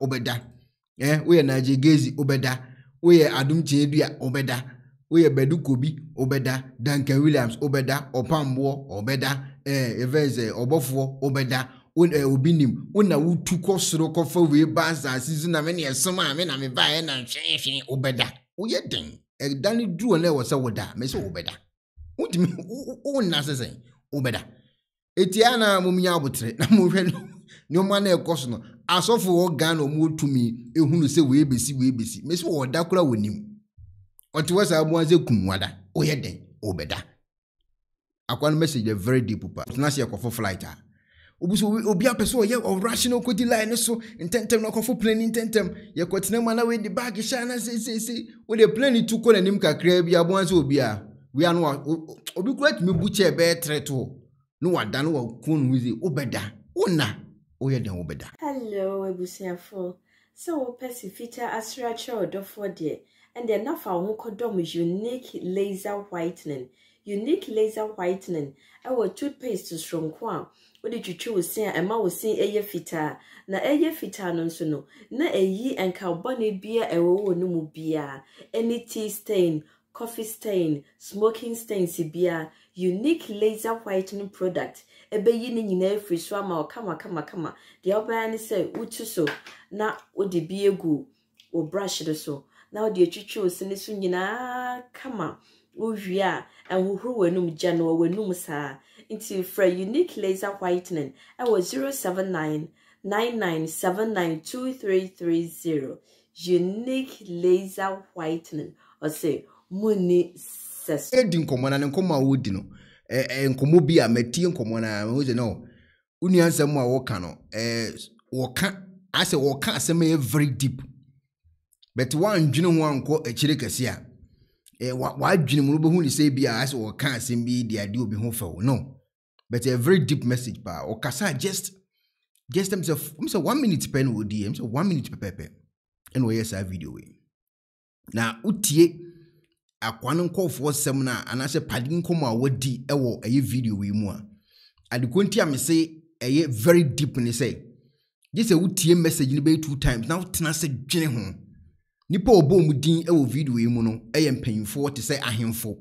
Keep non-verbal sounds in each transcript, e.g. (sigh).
obeda eh uye naje gezi obeda uye adumche obeda uye bedukobi obeda duncan williams obeda opambo obeda eh eveze obofo obeda obinim wona wotu soro kɔfa wee ba asase na mene ɛsom a me na mebaeɛ na nhwenhwene woyɛ den ɛda ɛwɔ sɛ woda me sɛ wobɛda wotumi wonna wobɛda ɛtia na momnya abotere na mohwɛ asɔfo wɔ ghana wɔn tumi ehunu sɛ wei besi wei besi mesi wɔ ɔda kora wɔ nim ɔte wɔ saa mua sɛ kum wada ɔyɛ dɛn ɔbɛda akwa no message very deep pa ɔtena se ɛkɔfo flight a obi so obi apɛ sɛ ɔyɛ ɔrush no kɔdi line no so ntɛntɛm na ɔkɔfo plane ntɛntɛm yɛkɔtena mu ana wei de baage hyɛ ana seesese wɔde plane tu kɔ n'anim kakra bi aboa sɛ obi a wia no wa obi kura tumi bu kyɛ bɛyɛ tere to na wada no wa kun no wi woyɛ dɛn wobɛda hello abusuafoɔ sɛ wopɛ si fitaa asorɛkyerɛ ɔdɔfoɔ deɛ ɛnde na nafa wo ho kɔdɔm unique laser whitening unique laser whitening ɛwɔ toothpaste soronko a wode twitwi wo sen a ɛma wo sen ɛyɛ fitaa na ɛyɛ fitaa no nso no na ɛyi nkabɔne bia ɛwɔ wɔ no mu biara ɛne tea stain coffee stain smoking stains biara unique laser whitening product ɛbɛyi ne nyinaa afiri so ama kama kama kama deɛ wobɛyɛ ne sɛ wotu so na wode bi egu wo brush no so na wode atwitwi wo sene so nyinaa kama wowie a ɛhohoro w'anum gya no wɔ w'anum saa nti frɛ unique laser whitening ɛwɔ 079 99792330 unique laser whitening ɔsɛ munni access. edi nkɔmɔ na ne nkɔmɔ a wodi no ɛɛ nkɔmɔ bi a mɛti nkɔmɔ na mɛ wosɛ no onua nsɛm a wɔka no ɛɛ wɔka asɛ wɔka asɛm yɛ very deep but wandwene ho ankɔ akyire kɛse a ɛɛ wa wadwene mu no bɛhu ne sɛ bi a asɛ wɔka asɛm bi de ade obi ho fɛw no but a very deep message paa ɔkasa just just them sɛ m sɛ one minute pɛ na wɔdi yɛ m sɛ one minute pɛpɛɛpɛ ɛna wɔyɛ saa video yi na wotie. akwa no nkɔɔfoɔ sɛm no a anaasɛ pade nkɔm a wadi wɔ ɛyɛ video yi mu a adekonti a mese ɛyɛ very deep ne sɛ gye sɛ wotie message no bɛyɛ two times na wotena sɛ dwene ho nipa a ɔbɔ mu din wɔ video yi mu no yɛ mpanyinfoɔ te sɛ ahemfo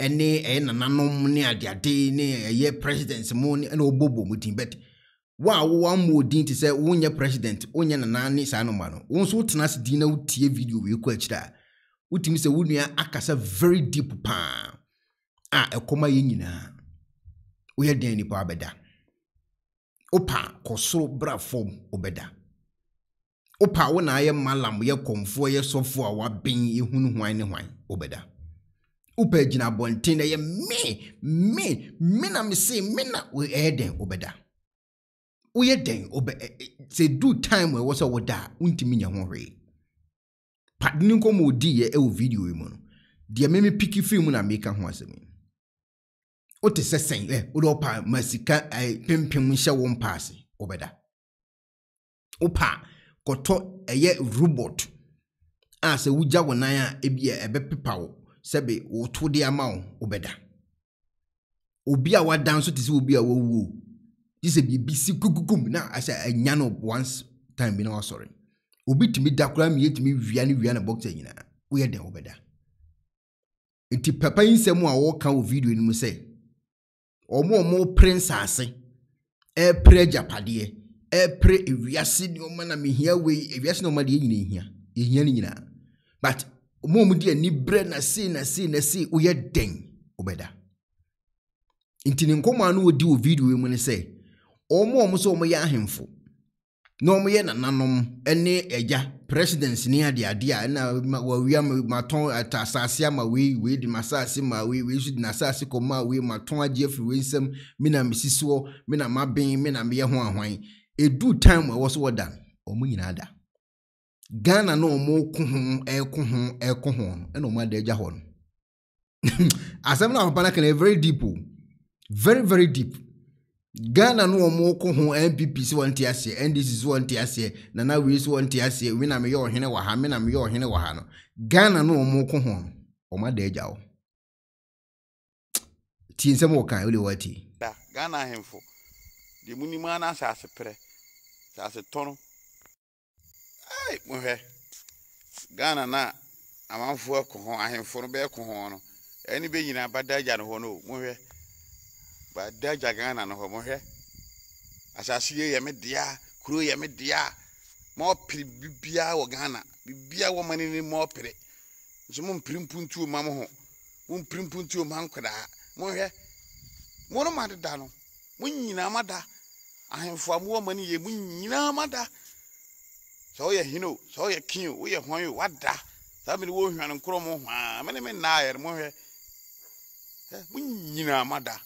ne ɛyɛ nananom ne adeade ne ɛyɛ president mu na ɛna ɔbɔbɔ mu din bɛte wa a wɔn amu odin te sɛ wɔn nyɛ president wɔn nyɛ nana ne saa noma no wɔn nso wotena ase din na wotie video yi kɔ akyire a wotumi sɛ wo nua akasa very deep paa a ɛkɔma yɛn nyinaa woyɛ dɛn nipa abɛda wopa kɔ soro bra fam wobɛda wopa wo na ayɛ malam yɛ kɔmfoɔ yɛ sɔfoɔ a waben yɛhunu hwan ne hwan wobɛda wopɛ gyina abɔnten na yɛ me me me na mese me na ɛyɛ dɛn wobɛda woyɛ dɛn sɛ du time ɛwɔ sɛ woda a wontumi nya ho hwee padini nkɔmɔ odiiɛ ɛwɔ video yi mu no deɛ mɛmɛ piki firi mu na meka ho asɛm yi wote sɛ sɛn ɛ wode ɔpa ma sika ɛ pimpim nhyɛ wɔn paase wɔbɛda wopa kɔtɔ ɛyɛ robot a sɛ wogya wɔ nan a ebi a ɛbɛpepa wo sɛbi woto de ama wo wɔbɛda obi a wada nso te sɛ obi a wawuo te sɛ biribi si kukukum na ahyɛ anya no once time bi na wasɔre obi tumi da koraa mmiɛ tumi wia ne wia ne bɔksa nyinaa woyɛ dɛn wobɛda nti papa yi nsɛm a wɔreka wɔ video no mu sɛ ɔmo ɔmo pere nsaase ɛɛpere agyapadeɛ ɛɛpere ewiase nneɛma na mehia wei ewiase nneɛma deɛ nyina ehia ehia ne nyinaa but ɔmo ɔmo di ani brɛ na sei na sei na sei woyɛ dɛn wobɛda nti ne nkɔmɔ ano wɔdi wɔ video yi mu ne sɛ ɔmo ɔmo sɛ ɔmo yɛ ahemfo. na wɔn yɛ nananom ne agya presidents ne adeade a ɛna wawia matɔn asase ama wei wei di masase ma wei wei nso di nasase kɔma wei matɔn agye afiri wei nsam mi na mi si soɔ mi na ma ben mi na mi yɛ ho ahwan edu time ɛwɔ so wɔ da wɔn nyinaa da ghana na wɔn ko ho ɛko ho ɛko ho ɛna wɔn ada agya hɔ no (laughs) asɛm na papa na kan yɛ very deep o very very deep. ghana no wɔn ko ho npp sɛ wɔn te aseɛ ndc sɛ wɔn te aseɛ nana wei sɛ wɔn aseɛ na ɔhene wɔ ha na meyɛ ɔhene wɔ ha no ghana no wɔn ko ho no wɔn ada agya wo tie nsɛm wɔ kan da ghana ahemfo deɛ mu nimu ana asase pɛrɛ asase tɔn ɛɛ mo hwɛ ghana na amanfoɔ ko ho ahemfo no bɛɛ ko ho no ɛni bɛ ba da agya no no mo baada agya ghana no hɔ mohwɛ asase yɛ yɛ me dea kuro yɛ me dea ma ɔpere bibia wɔ ghana bibia wɔ ma nini ma ɔpere nso mo mpiri mpuntuo ma mo ho mo mpiri mpuntuo ma nkwadaa mohwɛ mo no ma deda no mo nyinaa ma da ahemfo a mo wɔ ma no yɛ mo nyinaa ma da sɛ woyɛ hene o sɛ woyɛ kin o woyɛ hwan o wada saa mene wɔhwane nkorɔ mo hwaa mene me nnaayɛ no mohwɛ mo nyinaa ma da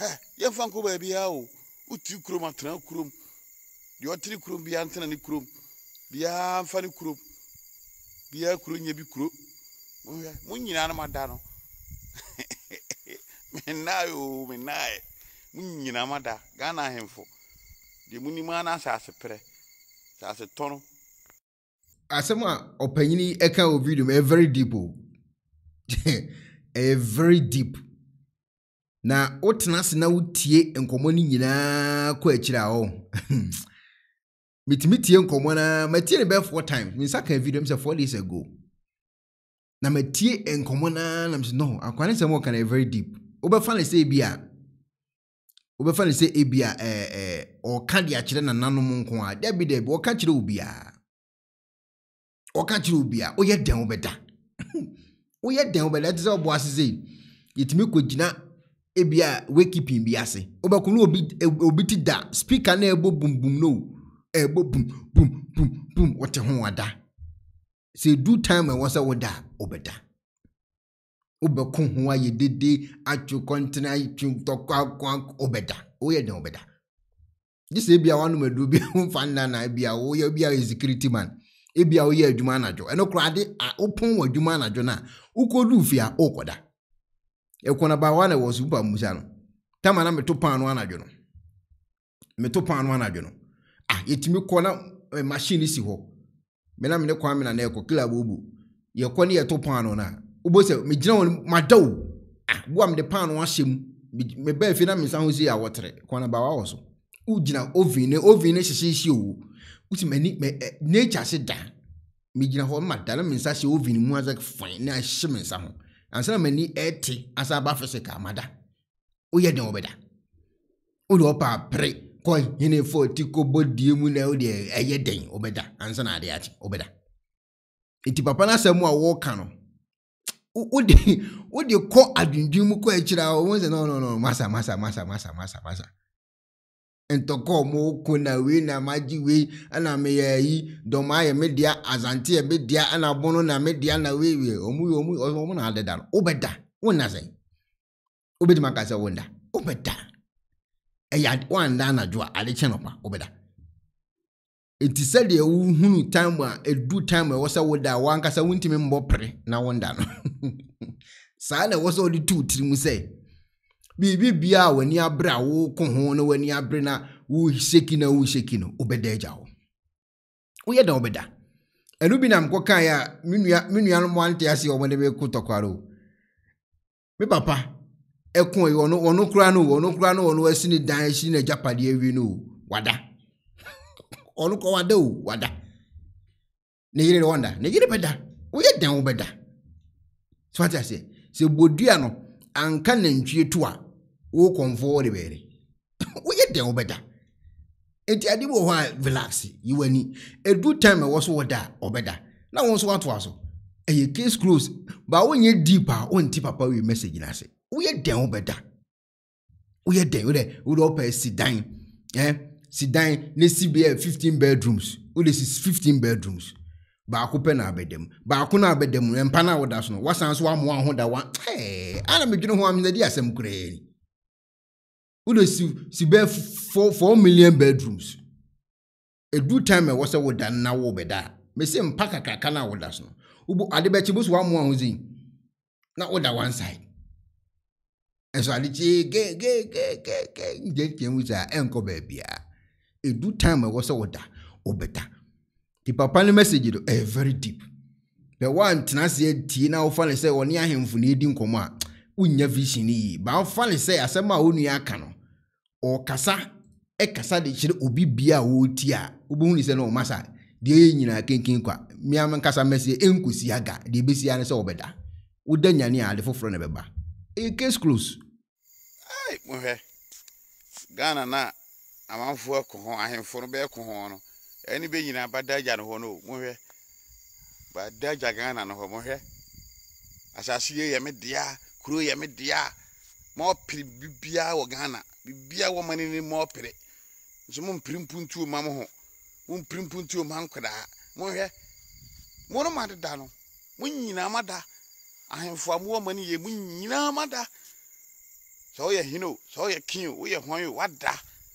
hɛ yɛmfa nkɔ baabiaa o wotiri kurom atena kurom deɛ ɔtere kurom biaa ntena ne kurom biaa mfa ne kurom biaa kuro nyɛ bi kuro mo nyinaa no mada no (laughs) menae o menae mo nyinaa mada ghana ahemfo deɛ monim a asase perɛ asase tɔ asɛm a ɔpanyini ɛka wɔ video mu ɛyɛ very deep o (laughs) ɛyɛ very deep na wotena ase na wotie nkɔmmɔ no nyinaa kɔ akyire a wɔ (laughs) metumi tie nkɔmmɔ no matie ne bɛyɛ four times mensa ka video m sɛ four days ago na matie nkɔmmɔ no nam sɛ no akwane sɛm wɔka no very deep wobɛfa no sɛ bi a wobɛfa no sɛ ebi a ɔka de akyerɛ nananom nko a dabi dabi ɔka kyerɛ obiara ɔka kyerɛ obiara woyɛ dɛn wobɛda (laughs) woyɛ dɛn wobɛda sɛ sɛ yɛtumi kɔgyina ebia wekipin bi ase wobɛko obi e, obi ti da spika na ɛbɔ bumbum no ɛbɔ bum bum bum bum wɔte ho wada sɛ du time ɛwɔ sɛ woda a wobɛda wobɛko ho ayɛ dede atwe kɔntena atwe ntɔkɔ akɔ wobɛda woyɛ dɛn wobɛda gye sɛ ebia woanom aduro (laughs) bi womfa nna na ebia woyɛ ebia yɛ security man ebia woyɛ adwuma anadwo ɛno koraa a wopɔn wɔ adwuma anadwo na a wokɔdu fie a wokɔda ekwana ba wana wɔ supa musa no tama na meto pan no anadwo no meto pan no anadwo no ah yɛtumi kɔ na eh, machine si hɔ me na mene kwan me na na ɛkɔ kila bobu yɛkɔ ne yɛto pan no na wobɔ sɛ megyina hɔ mada o ah bo a mede pan no ahyɛ mu mebaa fie na mensa ho si a wɔtere kwana ba wa wɔ so gyina oven ne oven ne hyehyehye o wosi m'ani eh, nature ase da megyina hɔ ma da na nsa hyɛ oven mu asɛ fain na ahyɛ me nsa ho ansana mani ɛte asa aba fisika amada woyɛ deɛ wɔbɛda wode ɔpa apere kɔ hene fo ti kɔbɔ die mu na wode ɛyɛ den wobɛda ansana adeɛ akye wobɛda nti papa no asɛm a wɔka no wode (laughs) wode kɔ adwendwen mu kɔ akyira a wɔn sɛ no no no masa masa masa masa masa masa ntɔkɔɔmo kona wei na magye wei ɛna meyɛ yi dɔmaa yɛ me dea azante yɛ me dea ɛna bono na me dea na wei wei ɔmo yɛ ɔmo ɔmo na adeda no wobɛda wonna sɛ wobɛtumi aka sɛ wonda wobɛda ɛyɛ wanda anadwo a ade kyɛ nɔpa wobɛda eti sɛdeɛ wohunu time a edu time a ɛwɔ sɛ a wankasa wontumi mbɔ pere na wonda no (laughs) saa na ɛwɔ sɛ biribibia a w'ani abere a wokɔ ho na w'ani abere na wohseki na wohseki no wobɛda agya hɔ woyɛ da wobɛda ɛno bi nam kɔkaeɛ a me nuanom ante ase ɔmo de bɛko tɔkware o me papa ɛko yi ɔno ɔno no ɔno koraa no ɔno asi ne dan asi ne agyapadeɛ awie no o wada (laughs) ɔno kɔ wada o wada ne yere de wɔnda ne yere bɛda woyɛ dan wobɛda so ate aseɛ sɛ bodua no anka nantwie to a (laughs) wo comfortable woyɛ dɛn wobɛda nti ade wɔ hɔ a relax yi w'ani edu time ɛwɔ so wɔ da ɔbɛda na wɔn nso watoa so ɛyɛ case close ba wonyɛ deep a wonti papa wi message na ase woyɛ dɛn wobɛda woyɛ dɛn wodɛ wodɛ ɔpɛ si dan ɛn eh, si dan ne si bi yɛ fifteen bedrooms wodɛ si fifteen bedrooms baako pɛ na abɛda mu baako na abɛda mu mpa na awoda so no wasan so amoa ho da wa ɛɛ eh, ana medwene ho amena di asɛm koraa ni. wode si bɛ four million bedrooms edu time ɛwɔ eh, sɛ woda nna wo bɛda a mpa kakraka no a woda so no wobu ade bɛkyi bo so woamoa ho zi na woda one side ɛnso ade kyee gegegegege ntiatia ah, mu eh, saa ɛnkɔ baabiaa ah. edu time ɛwɔ sɛ woda wobɛda ti papa no message do eh, ɛyɛ very deep bɛ woantena seɛ tie na wofa ne sɛ wɔne ahemfo no ɛdi nkɔmmɔ a wonnya vision no yie ba wofa ne sɛ asɛm a wo nua aka no ɔkasa ɛkasa de kyerɛ obi bia a a wobɛhunu sɛ no ɔma deɛ ɛyɛ nyinaa kenken kwa nkasa mɛsɛ ɛnkɔsi aga deɛ ɛbɛsia ne sɛ wɔbɛda woda nyane a ade foforɔ na bɛba ɛyɛ case close mohwɛ ghana na amanfoɔ ɛkɔ ho ahemfo no bɛɛkɔ ho no bibia wɔ ma no ne ma ɔpere nso mompirempuntuo ma mo ho mompirempuntuo ma nkwadaa monhwɛ mo no madeda no mo nyinaa mada ahemfo a mowɔ ma no yɛ mo nyinaa mada sɛ woyɛ hene o sɛ woyɛ kin o woyɛ hwan o wada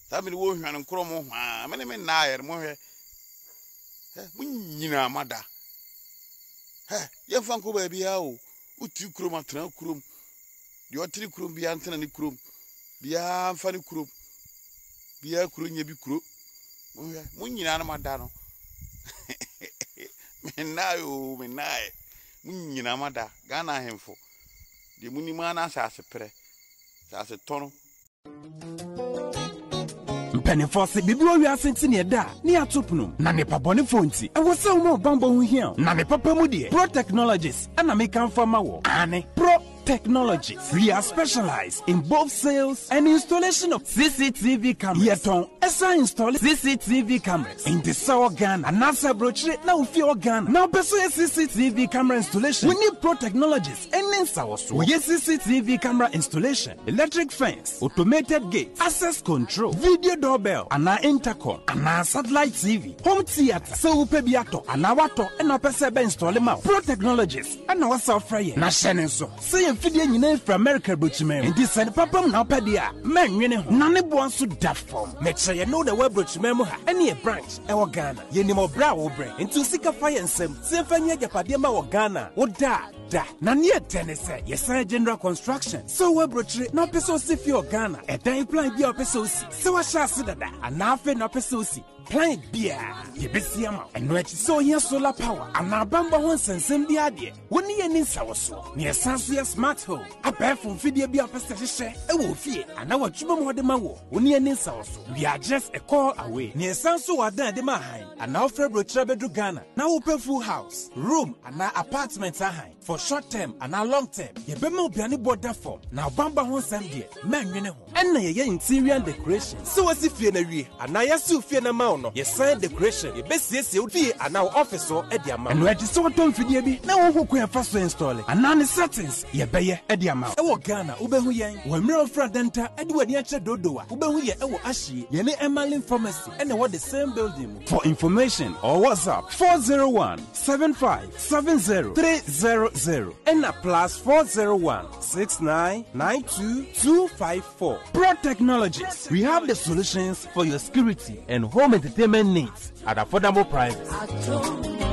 saa mene wɔhwane nkorɔ mo hwaa mene me nnaayɛre monhwɛ mo nyinaa mada yɛmfa nkɔ baabiaa o wotiri kurom atena kurom deɛ ɔtere kurom biaa ntena ne kurom biara mfa ne kurom biara kuro nyɛ bi kuro mo nyinaa no ma da no (laughs) mennae o mennae mo nyinaa ma da gana ahemfo deɛ monim a no asase prɛ asase tɔno mpanimfoɔ se biribi wɔ wiase nti ne ɛda a ne ato ponom na nipa bɔnefoɔ nti ɛwɔ sɛ wo ma ɔbanbɔ ho hia na ne papa mu deɛ pro technologies ɛna mekamfa ma wɔ ane pro Technologies. We are specialized in both sales and installation of CCTV cameras. Yɛtɔn ɛsan install CCTV cameras. in the wɔ Ghana anaasɛ aburokyire na ofie wɔ Ghana na ɔpɛ so CCTV camera installation. We need Pro Technologies and ɛne nsawɔso. Wɔyɛ CCTV camera installation, electric fence, automated gate, access control, video doorbell, and our intercom, and our satellite TV, home theater, so wopɛ bi atɔ and watɔ ɛna ɔpɛ sɛ ɛbɛ install ma wo. Pro Technologies and our software. yɛ. Na hyɛ ne mfidie nyinaa firi america brotumi mu nti sɛ ne papam na wopɛ deɛ a mannwene ho na ne boɔ nso da fam mekyerɛ yɛno na wɔ abrotumi mu ha ɛne yɛ branch ɛwɔ ghana yɛnim ɔbrɛ a wobrɛ nti wo sika fa yɛ nsɛm tiɛmfa nyɛ agyapadeɛ ma wɔ ghana woda da na ne ɛdɛ ne sɛ yɛsan general construction sɛ wowɔ aburokyire na ɔpɛ sɛ osi fie wɔ ghana ɛdan plan bi a ɔpɛ sɛ osi sɛ wahyɛ ase dada anaa na ɔpɛ sɛ osi plan biara yɛbɛsi ama ɛno akyi sɛ ohia solar power anaa bambɔ ho nsɛnsɛm bi adeɛ wo ne yɛni nsawo soɔ ne yɛsan so yɛ smart home abɛɛfo mfidie bi a ɔpɛ sɛ hyehyɛ ɛwɔ ofie anaa wɔatwuma mu hɔde ma wɔ wo ne yɛni nsawo so we are just a call away ne yɛsan so wɔ adan de ma ahan anaa wofrɛ aburokyire bɛdu ghana na wopɛ full house room anaa apartment ahan for short term anaa long term yɛbɛma obiane bɔ da na Bamba ho nsɛm deɛ mannwene ho ɛna yɛyɛ interior decoration sɛ wasi fie no awie anaa yɛasiw fie no ma wo no yɛsan decoration yɛbɛsiesie wo fie anaa wo ɔfice so de ama ɛno agye sɛ wotɔ mfidie bi na woho kwan ɛfa so installe anaa ne settings yɛbɛyɛ de ama wo ɛwɔ ghana wobɛhu yɛn wɔ mmerɛ ɔfra danta de w'ani akyerɛ dodo a wobɛhu yɛ ɛwɔ ahyie yɛne ɛmalin pharmacy ɛna ɛwɔ the same building mu for information or whatsapp 401 75 70 300 ɛna plus 401 69 92 254 Broad Technologies. We have the solutions for your security and home entertainment needs at affordable prices.